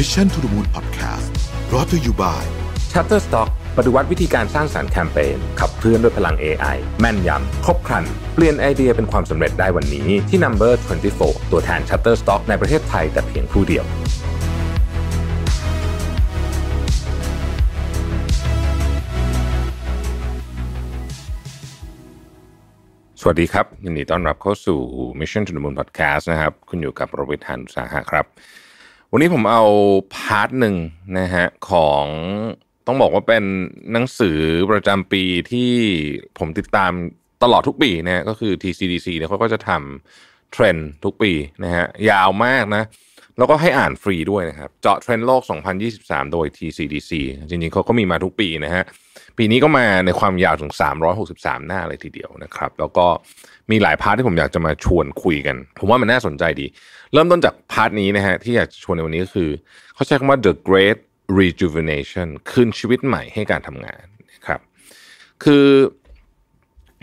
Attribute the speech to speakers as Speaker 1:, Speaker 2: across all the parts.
Speaker 1: Mission to the Moon Podcast รอ t to you by Shutterstock ปฏิวัติวิธีการสร้างสารรค์แคมเปญ ขับเคลื่อนด้วยพลัง AI แม่นยำ ครบครัน เปลี่ยนไอเดียเป็นความสำเร็จได้วันนี้ ที่ Number 24 ตัวแทน Shutterstock ในประเทศไทยแต่เพียงผู้เดียว สวัสดีครับยินดีต้อนรับเข้าสู่ Mission to the Moon Podcast นะครับ คุณอยู่กับโรบิทันอุตสาหะครับวันนี้ผมเอาพาร์ทหนึ่งนะฮะของต้องบอกว่าเป็นหนังสือประจำปีที่ผมติดตามตลอดทุกปีนะก็คือ TCDC เนี่ยเขาก็จะทำเทรนด์ทุกปีนะฮะยาวมากนะแล้วก็ให้อ่านฟรีด้วยนะครับเจาะเทรนด์โลก 2023 โดย TCDC จริงๆเขาก็มีมาทุกปีนะฮะปีนี้ก็มาในความยาวถึง363 หน้าเลยทีเดียวนะครับแล้วก็มีหลายพาร์ทที่ผมอยากจะมาชวนคุยกัน ผมว่ามันน่าสนใจดี เริ่มต้นจากพาร์ทนี้นะฮะที่อยากชวนในวันนี้ก็คือ เขาใช้คำว่า the great rejuvenation คืนชีวิตใหม่ให้การทำงานนะครับ คือ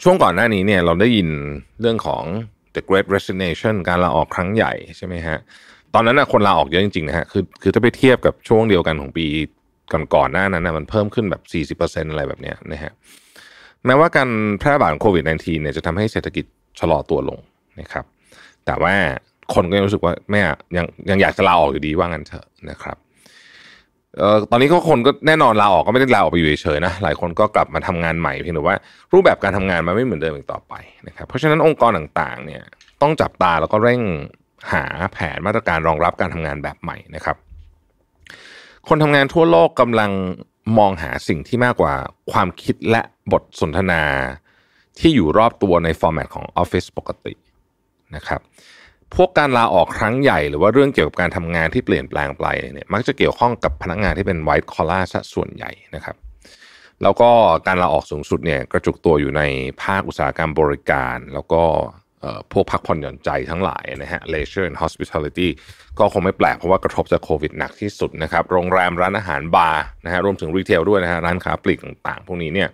Speaker 1: ช่วงก่อนหน้านี้เนี่ยเราได้ยินเรื่องของ the great resignation การลาออกครั้งใหญ่ใช่ไหมฮะตอนนั้นนะคนลาออกเยอะจริงๆนะฮะคือคือถ้าไปเทียบกับช่วงเดียวกันของปีก่อนๆหน้านั้นนะมันเพิ่มขึ้นแบบ40%อะไรแบบนี้นะฮะแม้ว่าการแพร่ระบาดโควิด -19 เนี่ยจะทำให้เศรษฐกิจชะลอตัวลงนะครับ แต่ว่าคนก็ยังรู้สึกว่าแม่ยังยังอยากจะลาออกอยู่ดีว่างั้นเถอะนะครับเอ่อตอนนี้ก็คนก็แน่นอนลาออกก็ไม่ได้ลาออกไปอยู่เฉยๆนะ หลายคนก็กลับมาทำงานใหม่เพียงแต่ว่ารูปแบบการทำงานมันไม่เหมือนเดิมอีกต่อไปนะครับ เพราะฉะนั้นองค์กรต่างๆ เนี่ยต้องจับตาแล้วก็เร่งหาแผนมาตรการรองรับการทำงานแบบใหม่นะครับคนทำงานทั่วโลกกำลังมองหาสิ่งที่มากกว่าความคิดและบทสนทนาที่อยู่รอบตัวในฟอร์แมตของออฟฟิศปกตินะครับ พวกการลาออกครั้งใหญ่หรือว่าเรื่องเกี่ยวกับการทำงานที่เปลี่ยนแปลงไปเนี่ยมักจะเกี่ยวข้องกับพนักงานที่เป็นไวท์คอลล่าส่วนใหญ่นะครับ แล้วก็การลาออกสูงสุดเนี่ยกระจุกตัวอยู่ในภาคอุตสาหกรรมบริการแล้วก็พวกพักผ่อนหย่อนใจทั้งหลายนะฮะ leisure and hospitality ก็คงไม่แปลกเพราะว่ากระทบจากโควิดหนักที่สุดนะครับโรงแรมร้านอาหารบาร์นะฮะรวมถึงรีเทลด้วยนะฮะร้านค้าปลีกต่างๆ พวกนี้เนี่ย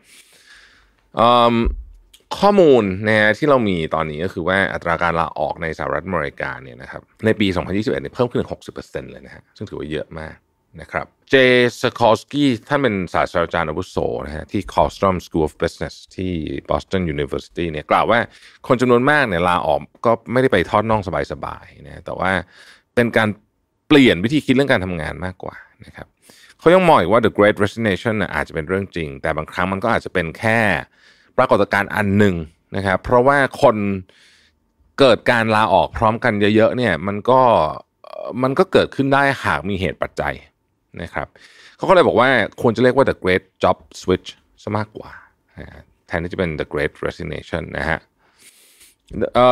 Speaker 1: ข้อมูลนะฮะที่เรามีตอนนี้ก็คือว่าอัตราการลาออกในสหรัฐอเมริกาเนี่ยนะครับในปี 2021เนี่ยเพิ่มขึ้น 60%เลยนะฮะซึ่งถือว่าเยอะมากนะครับเจสคอสกี้ท่านเป็นศาสตราจารย์อาวุโสนะฮะที่ Costrom School of Business ที่ Boston University เนี่ยกล่าวว่าคนจำนวนมากเนี่ยลาออกก็ไม่ได้ไปทอดน่องสบายๆนะแต่ว่าเป็นการเปลี่ยนวิธีคิดเรื่องการทำงานมากกว่านะครับเขายังมองอีกว่า the great resignation นะอาจจะเป็นเรื่องจริง แต่บางครั้งมันก็อาจจะเป็นแค่ปรากฏการณ์อันหนึ่งนะครับเพราะว่าคนเกิดการลาออกพร้อมกันเยอะๆเนี่ยมันก็มันก็เกิดขึ้นได้หากมีเหตุปัจจัยนะครับ เขาก็เลยบอกว่าควรจะเรียกว่า the great job switch ซะมากกว่า แทนที่จะเป็น the great resignation นะฮะ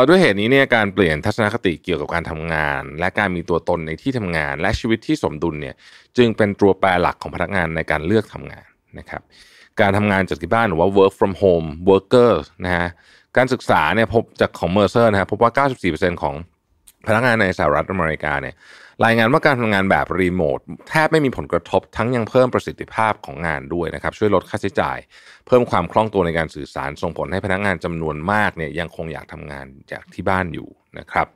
Speaker 1: ด้วยเหตุนี้เนี่ยการเปลี่ยนทัศนคติเกี่ยวกับการทำงาน และการมีตัวตนในที่ทำงานและชีวิตที่สมดุลเนี่ยจึงเป็นตัวแปรหลักของพนักงานในการเลือกทำงานนะครับ การทำงานจากที่บ้านหรือว่า work from home worker นะฮะ การศึกษาเนี่ยพบจากของ Mercer นะฮะพบว่า 94%ของพนักงานในสหรัฐอเมริกาเนี่ยรายงานว่าการทำงานแบบรีโมท แทบไม่มีผลกระทบทั้งยังเพิ่มประสิทธิภาพของงานด้วยนะครับ ช่วยลดค่าใช้จ่าย เพิ่มความคล่องตัวในการสื่อสารส่งผลให้พนักงานจำนวนมากเนี่ยยังคงอยากทำงานจากที่บ้านอยู่นะครับ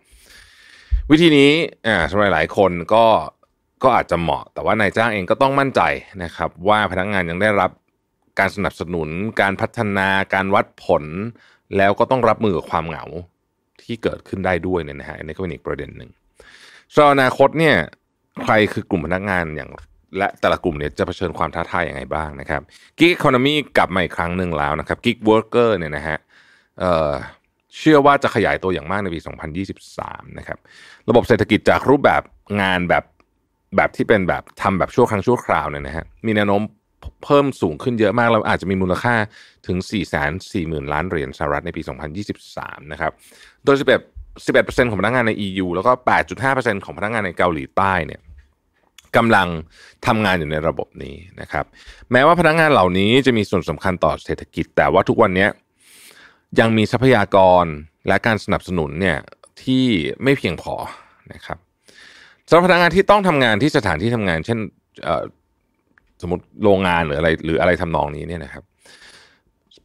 Speaker 1: วิธีนี้สำหรับหลายคนก็ก็อาจจะเหมาะแต่ว่านายจ้างเองก็ต้องมั่นใจนะครับว่าพนักงานยังได้รับการสนับสนุนการพัฒนาการวัดผล แล้วก็ต้องรับมือกับความเหงาที่เกิดขึ้นได้ด้วยเนี่ยนะฮะอันนี้ก็เป็นอีกประเด็นหนึ่งสำหรับอนาคตเนี่ยใครคือกลุ่มพนักงานอย่างและแต่ละกลุ่มเนี่ยจะเผชิญความท้าทายอย่างไรบ้างนะครับกิ๊กคอนมีกลับมาอีกครั้งหนึ่งแล้วนะครับกิ๊กเวิร์กเกอร์เนี่ยนะฮะเเชื่อว่าจะขยายตัวอย่างมากในปี 2023 นะครับระบบเศรษฐกิจจากรูปแบบงานแบบแบบที่เป็นแบบทำแบบชั่วครั้งชั่วคราวเนี่ยนะฮะมีแนวโน้มเพิ่มสูงขึ้นเยอะมาก เราอาจจะมีมูลค่าถึง 4 4 0 0 0 0 ล้านเหรียญสหรัฐในปี 2023นะครับโดย11 11%ของพนักงานใน EU แล้วก็8.5%ของพนักงานในเกาหลีใต้เนี่ยกำลังทำงานอยู่ในระบบนี้นะครับ แม้ว่าพนักงานเหล่านี้จะมีส่วนสำคัญต่อเศรษฐกิจ แต่ว่าทุกวันนี้ยังมีทรัพยากรและการสนับสนุนเนี่ยที่ไม่เพียงพอนะครับสำหรับพนักงานที่ต้องทำงานที่สถานที่ทำงาน เช่นสมมติโรงงานหรืออะไรหรืออะไรทำนองนี้เนี่ยนะครับ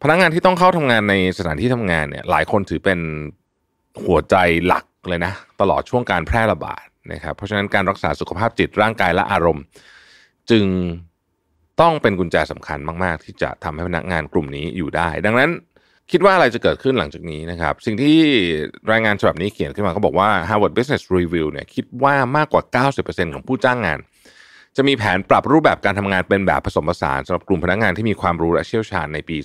Speaker 1: พนักงานที่ต้องเข้าทำงานในสถานที่ทำงานเนี่ยหลายคนถือเป็นหัวใจหลักเลยนะตลอดช่วงการแพร่ระบาดนะครับ เพราะฉะนั้นการรักษาสุขภาพจิตร่างกายและอารมณ์ จึงต้องเป็นกุญแจสำคัญมาก ๆ ที่จะทำให้พนักงานกลุ่มนี้อยู่ได้ ดังนั้นคิดว่าอะไรจะเกิดขึ้นหลังจากนี้นะครับ สิ่งที่รายงานฉบับนี้เขียนขึ้นมาเขาบอกว่า Harvard Business Review เนี่ยคิดว่ามากกว่า 90%ของผู้จ้างงานจะมีแผนปรับรูปแบบการทำงานเป็นแบบผสมผสานสำหรับกลุ่มพนักงงานที่มีความรู้และเชี่ยวชาญในปี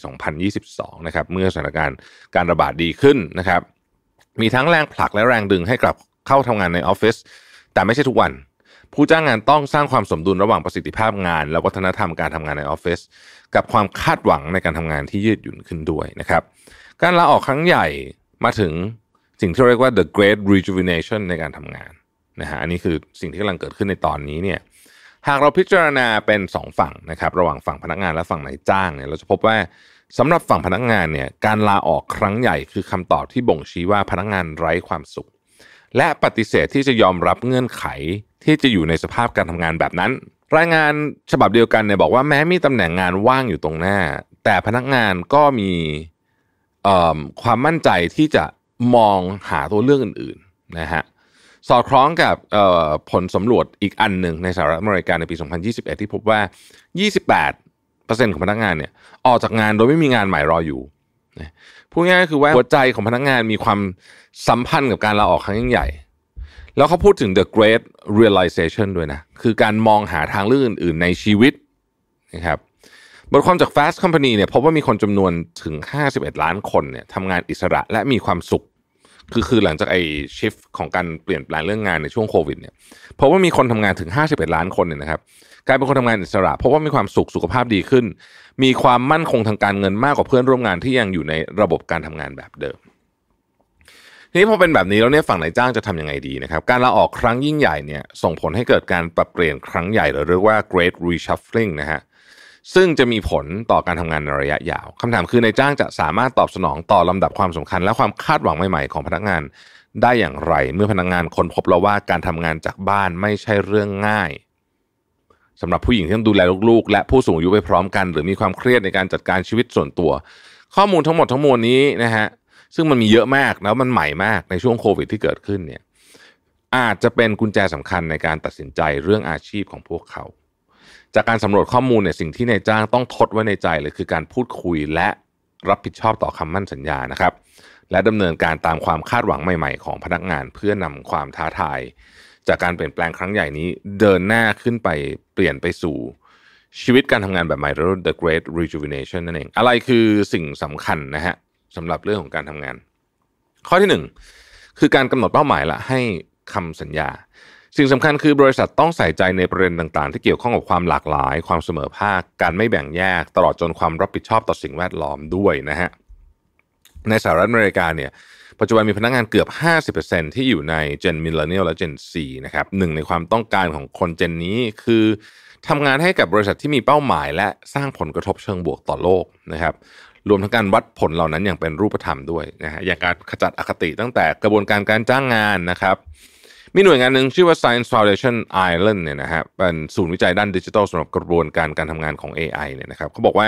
Speaker 1: 2022นะครับ เมื่อสถานการณ์การระบาดดีขึ้นนะครับ มีทั้งแรงผลักและแรงดึงให้กลับเข้าทำงานในออฟฟิศ แต่ไม่ใช่ทุกวัน ผู้จ้างงานต้องสร้างความสมดุลระหว่างประสิทธิภาพงานและวัฒนธรรมการทำงานในออฟฟิศกับความคาดหวังในการทำงานที่ยืดหยุ่นขึ้นด้วยนะครับ การลาออกครั้งใหญ่มาถึงสิ่งที่เรียกว่า the great rejuvenation ในการทำงานนะฮะ อันนี้คือสิ่งที่กำลังเกิดขึ้นในตอนนี้เนี่ยหากเราพิจารณาเป็น2ฝั่งนะครับระหว่างฝั่งพนักงานและฝั่งนายจ้างเนี่ยเราจะพบว่าสำหรับฝั่งพนักงานเนี่ยการลาออกครั้งใหญ่ คือคำตอบที่บ่งชี้ว่าพนักงานไร้ความสุข และปฏิเสธที่จะยอมรับเงื่อนไขที่จะอยู่ในสภาพการทำงานแบบนั้นรายงานฉบับเดียวกันเนี่ยบอกว่าแม้มีตำแหน่งงานว่างอยู่ตรงหน้า แต่พนักงานก็มีความมั่นใจที่จะมองหาตัวเลือกอื่นๆนะฮะเสอดคล้องกับผลสำรวจอีกอันหนึ่งในสหรัฐอเมริกาในปี 2021 ที่พบว่า 28%ของพนักงานเนี่ยออกจากงานโดยไม่มีงานใหม่รออยู่ พูดง่ายๆคือว่าหัวใจของพนักงานมีความสัมพันธ์กับการลาออกครั้งยิ่งใหญ่ แล้วเขาพูดถึง the great realization ด้วยนะ คือการมองหาทางเลือกอื่นๆ ในชีวิตนะครับ บทความจาก Fast Company เนี่ยพบว่ามีคนจำนวนถึง 51 ล้านคนเนี่ยทำงานอิสระและมีความสุขคือคือหลังจากไอ้ชิฟของการเปลี่ยนแปลงเรื่องงานในช่วงโควิดเนี่ยเพราะว่ามีคนทำงานถึง 51 ล้านคนเนี่ยนะครับกลายเป็นคนทำงานอิสระเพราะว่ามีความสุขสุขภาพดีขึ้น มีความมั่นคงทางการเงินมากกว่าเพื่อนร่วมงานที่ยังอยู่ในระบบการทำงานแบบเดิมทีนี้พอเป็นแบบนี้แล้วเนี่ยฝั่งนายจ้างจะทํำยังไงดีนะครับ การลาออกครั้งยิ่งใหญ่เนี่ยส่งผลให้เกิดการปรับเปลี่ยนครั้งใหญ่ หรือเรียกว่า Great Reshuffling นะฮะซึ่งจะมีผลต่อการทำงานในระยะยาว คำถามคือในจ้างจะสามารถตอบสนองต่อลำดับความสำคัญและความคาดหวังใหม่ๆของพนักงานได้อย่างไรเมื่อพนักงานคนพบแล้วว่าการทำงานจากบ้านไม่ใช่เรื่องง่าย สำหรับผู้หญิงที่ต้องดูแลลูกๆ และผู้สูงอายุไปพร้อมกันหรือมีความเครียดในการจัดการชีวิตส่วนตัว ข้อมูลทั้งหมดทั้งมวลนี้นะฮะซึ่งมันมีเยอะมากแล้วมันใหม่มากในช่วงโควิดที่เกิดขึ้นเนี่ยอาจจะเป็นกุญแจสำคัญในการตัดสินใจเรื่องอาชีพของพวกเขาจากการสำรวจข้อมูลเนี่ยสิ่งที่นายจ้างต้องทดไว้ในใจเลยคือการพูดคุยและรับผิดชอบต่อคำมั่นสัญญานะครับ และดำเนินการตามความคาดหวังใหม่ๆของพนักงานเพื่อนำความท้าทาย จากการเปลี่ยนแปลงครั้งใหญ่นี้ เดินหน้าขึ้นไปเปลี่ยนไปสู่ ชีวิตการทำงานแบบใหม่หรือ the great rejuvenation นั่นเอง อะไรคือสิ่งสำคัญนะฮะสำหรับเรื่องของการทำงาน ข้อที่หนึ่งคือการกำหนดเป้าหมายละให้คำสัญญาสิ่งสำคัญคือบริษัทต้องใส่ใจในประเด็นต่างๆ ที่เกี่ยวข้องกับความหลากหลาย ความเสมอภาค การไม่แบ่งแยก ตลอดจนความรับผิดชอบต่อสิ่งแวดล้อมด้วยนะฮะในสหรัฐอเมริกาเนี่ย ปัจจุบันมีพนักงงานเกือบ 50%ที่อยู่ใน Gen Millennial และ Gen C นะครับหนึ่งในความต้องการของคนเจนนี้คือทำงานให้กับบริษัทที่มีเป้าหมาย และสร้างผลกระทบเชิงบวกต่อโลกนะครับรวมทั้งการวัดผลเหล่านั้นอย่างเป็นรูปธรรมด้วยนะฮะอย่างการขจัดอคติตั้งแต่กระบวนการการจ้างงานนะครับมีหน่วยงานหนึ่งชื่อว่า Science Foundation Ireland เนี่ยนะฮะเป็นศูนย์วิจัยด้านดิจิทัลสำหรับกระบวนการการทำงานของ AI เนี่ยนะครับเขาบอกว่า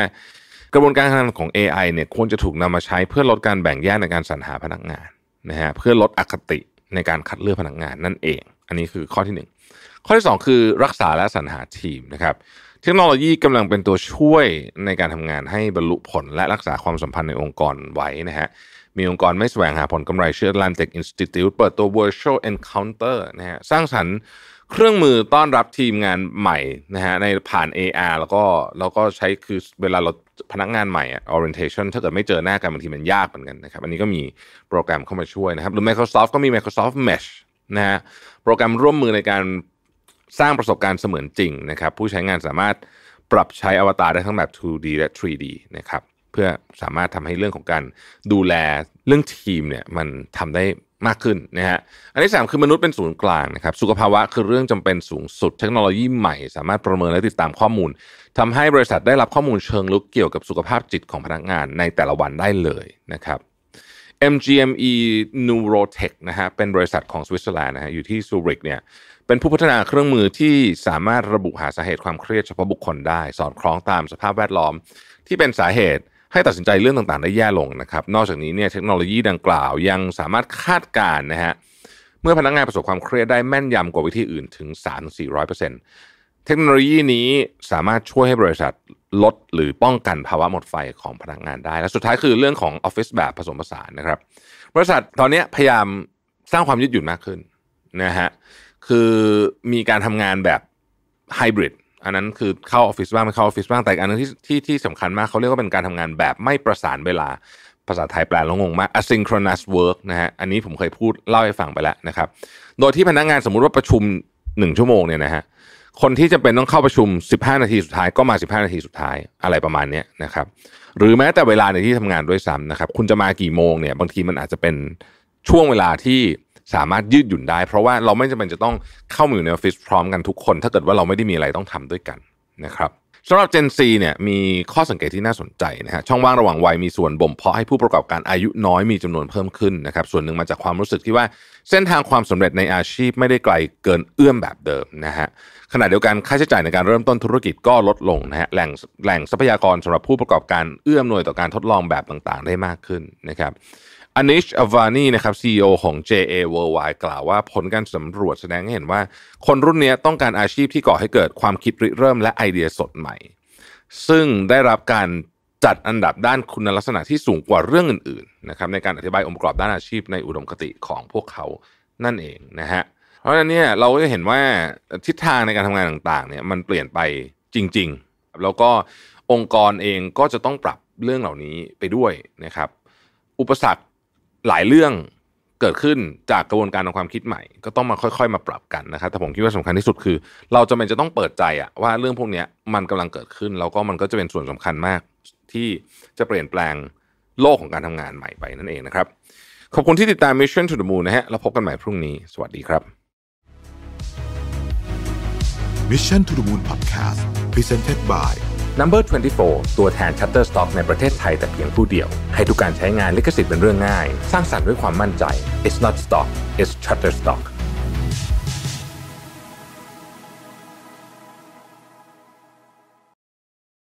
Speaker 1: กระบวนการการทำของ AI เนี่ยควรจะถูกนำมาใช้เพื่อลดการแบ่งแยกในการสรรหาพนักงานนะฮะ เพื่อลดอคติในการคัดเลือกพนักงานนั่นเอง อันนี้คือข้อที่ 1 ข้อที่ 2 คือรักษาและสรรหาทีมนะครับเทคโนโลยีกำลังเป็นตัวช่วยในการทำงานให้บรรลุผลและรักษาความสัมพันธ์ในองค์กรไว้นะฮะ มีองค์กรไม่แสวงหาผลกำไรเชื่อ Atlantic Institute เปิดตัว Virtual Encounter นะฮะสร้างสรรค์เครื่องมือต้อนรับทีมงานใหม่นะฮะในผ่าน AR แล้วก็แล้วก็ใช้คือเวลาเราพนักงานใหม่ orientation ถ้าเกิดไม่เจอหน้ากันบางทีมันยากเหมือนกันนะครับอันนี้ก็มีโปรแกรมเข้ามาช่วยนะครับหรือ Microsoft ก็มี Microsoft Mesh นะฮะโปรแกรมร่วมมือในการสร้างประสบการณ์เสมือนจริงนะครับผู้ใช้งานสามารถปรับใช้อวตารได้ทั้งแบบ 2D และ 3D นะครับเพื่อสามารถทำให้เรื่องของการดูแลเรื่องทีมเนี่ยมันทำได้มากขึ้นนะฮะอันที่3คือมนุษย์เป็นศูนย์กลางนะครับสุขภาวะคือเรื่องจำเป็นสูงสุด เทคโนโลยีใหม่ สามารถประเมินและติดตามข้อมูล ทำให้บริษัทได้รับข้อมูลเชิงลึกเกี่ยวกับสุขภาพจิตของพนักงานในแต่ละวันได้เลยนะครับ MGME Neurotech นะฮะ เป็นบริษัทของสวิตเซอร์แลนด์นะฮะ อยู่ที่ซูริกเนี่ย เป็นผู้พัฒนาเครื่องมือที่สามารถระบุหาสาเหตุความเครียดเฉพาะบุคคลได้ สอดคล้องตามสภาพแวดล้อมที่เป็นสาเหตุให้ตัดสินใจเรื่องต่างๆได้แย่ลงนะครับ นอกจากนี้เนี่ย เทคโนโลยีดังกล่าวยังสามารถคาดการณ์นะฮะ เมื่อพนักงงานประสบความเครียดได้แม่นยำกว่าวิธีอื่นถึง3-400%เทคโนโลยีนี้สามารถช่วยให้บริษัทลดหรือป้องกันภาวะหมดไฟของพนักงานได้ และสุดท้ายคือเรื่องของออฟฟิศแบบผสมผสานนะครับ บริษัทตอนนี้พยายามสร้างความยืดหยุ่นมากขึ้นนะฮะ คือมีการทำงานแบบไฮบริด อันนั้นคือเข้าออฟฟิศบ้างไม่เข้าออฟฟิศบ้าง แต่อันนึงที่ที่ที่สำคัญมากเขาเรียกว่าเป็นการทำงานแบบไม่ประสานเวลา ภาษาไทยแปลแล้วงงมาก asynchronous work นะฮะ อันนี้ผมเคยพูดเล่าให้ฟังไปแล้วนะครับ โดยที่พนักงงานสมมุติว่าประชุม1ชั่วโมงเนี่ยนะฮะคนที่จะเป็นต้องเข้าประชุม 15 นาทีสุดท้ายก็มา 15 นาทีสุดท้ายอะไรประมาณนี้นะครับหรือแม้แต่เวลาในที่ทำงานด้วยซ้ำนะครับคุณจะมากี่โมงเนี่ยบางทีมันอาจจะเป็นช่วงเวลาที่สามารถยืดหยุ่นได้ เพราะว่าเราไม่จำเป็นจะต้องเข้ามาอยู่ในออฟฟิศพร้อมกันทุกคน ถ้าเกิดว่าเราไม่ได้มีอะไรต้องทำด้วยกันนะครับสำหรับ Gen Z เนี่ยมีข้อสังเกตที่น่าสนใจนะฮะช่องว่างระหว่างวัยมีส่วนบ่มเพาะให้ผู้ประกอบการอายุน้อยมีจำนวนเพิ่มขึ้นนะครับส่วนหนึ่งมาจากความรู้สึกที่ว่าเส้นทางความสำเร็จในอาชีพไม่ได้ไกลเกินเอื้อมแบบเดิมนะฮะขณะเดียวกันค่าใช้จ่ายในการเริ่มต้นธุรกิจก็ลดลงนะฮะแหล่งแหล่งทรัพยากรสำหรับผู้ประกอบการเอื้อมหน่วยต่อการทดลองแบบต่าง ๆ ได้มากขึ้นนะครับอานิชอวานี นะครับ CEO ของ JA Worldwide กล่าวว่าผลการสำรวจแสดงให้เห็นว่า คนรุ่นนี้ต้องการอาชีพที่ก่อให้เกิดความคิดริเริ่มและไอเดียสดใหม่ ซึ่งได้รับการจัดอันดับด้านคุณลักษณะที่สูงกว่าเรื่องอื่นๆ นะครับในการอธิบายองค์ประกอบด้านอาชีพในอุดมคติของพวกเขานั่นเองนะฮะ เพราะฉะนั้นเนี่ยเราก็จะเห็นว่าทิศทางในการทำงานต่างๆ เนี่ยมันเปลี่ยนไปจริง ๆ แล้วก็องค์กรเองก็จะต้องปรับเรื่องเหล่านี้ไปด้วยนะครับอุปสรรคหลายเรื่องเกิดขึ้นจากกระบวนการของความคิดใหม่ ก็ต้องมาค่อยๆมาปรับกันนะครับแต่ผมคิดว่าสำคัญที่สุดคือ เราจะเป็นจะต้องเปิดใจอะว่าเรื่องพวกนี้มันกำลังเกิดขึ้น แล้วก็มันก็จะเป็นส่วนสำคัญมาก ที่จะเปลี่ยนแปลงโลกของการทำงานใหม่ไปนั่นเองนะครับขอบคุณที่ติดตาม Mission to the Moon นะฮะเราพบกันใหม่พรุ่งนี้ สวัสดีครับ Mission to the Moon Podcast Presented by Number 24 ตัวแทน Shutterstock ในประเทศไทยแต่เพียงผู้เดียว ให้ทุกการใช้งานลิขสิทธิ์เป็นเรื่องง่าย สร้างสรรค์ด้วยความมั่นใจ It's not stock it's Shutterstock